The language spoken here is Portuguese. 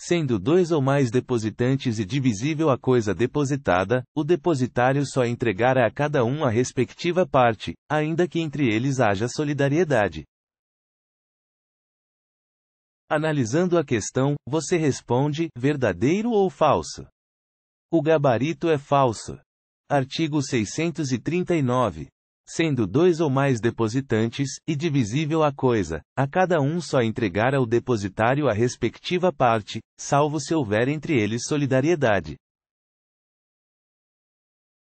Sendo dois ou mais depositantes e divisível a coisa depositada, o depositário só entregará a cada um a respectiva parte, ainda que entre eles haja solidariedade. Analisando a questão, você responde: verdadeiro ou falso? O gabarito é falso. Artigo 639 sendo dois ou mais depositantes, e divisível a coisa, a cada um só entregar ao depositário a respectiva parte, salvo se houver entre eles solidariedade.